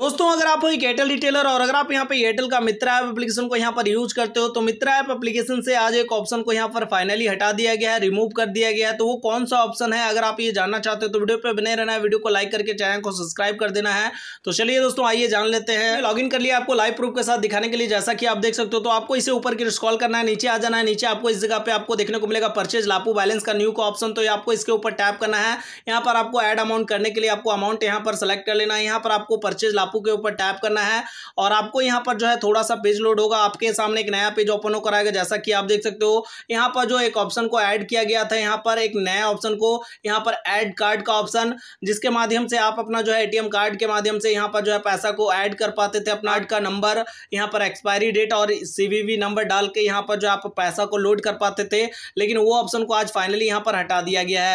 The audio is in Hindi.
दोस्तों अगर आप एक एयरटेल रिटेलर और अगर आप यहाँ पे एयरटेल का मित्र ऐप एप्लीकेशन को यहाँ पर यूज करते हो तो मित्र ऐप एप्लीकेशन से आज एक ऑप्शन को यहाँ पर फाइनली हटा दिया गया है रिमूव कर दिया गया है तो वो कौन सा ऑप्शन है अगर आप ये जानना चाहते हो तो वीडियो पे बने रहना है वीडियो को लाइक करके चैनल को सब्सक्राइब कर देना है तो चलिए दोस्तों आइए जान लेते हैं लॉग कर लिए आपको लाइव प्रूफ के साथ दिखाने के लिए जैसा कि आप देख सकते हो तो आपको इसे ऊपर की स्कॉल करना है नीचे आ जाना है नीचे आपको इस जगह पर आपको देखने को मिलेगा परचेज लापू बैलेंस का न्यू का ऑप्शन तो आपको इसके ऊपर टैप करना है यहाँ पर आपको एड अमाउंट करने के लिए आपको अमाउंट यहाँ पर सेलेक्ट कर लेना है यहाँ पर आपको परचेज टापू के ऊपर टैप करना है और आपको यहाँ पर जो है थोड़ा सा पेज लोड होगा आपके सामने एक नया पेज ओपन हो कराएगा जैसा कि आप देख सकते हो यहाँ पर जो एक ऑप्शन को ऐड किया गया था यहाँ पर एक नया ऑप्शन को यहाँ पर ऐड कार्ड का ऑप्शन जिसके माध्यम से आप अपना जो है एटीएम कार्ड के माध्यम से यहाँ पर जो है पैसा को ऐड कर पाते थे अपना कार्ड का नंबर यहाँ पर एक्सपायरी डेट और सी नंबर डाल के यहाँ पर जो आप पैसा को लोड कर पाते थे लेकिन वो ऑप्शन को आज फाइनली यहाँ पर हटा दिया गया है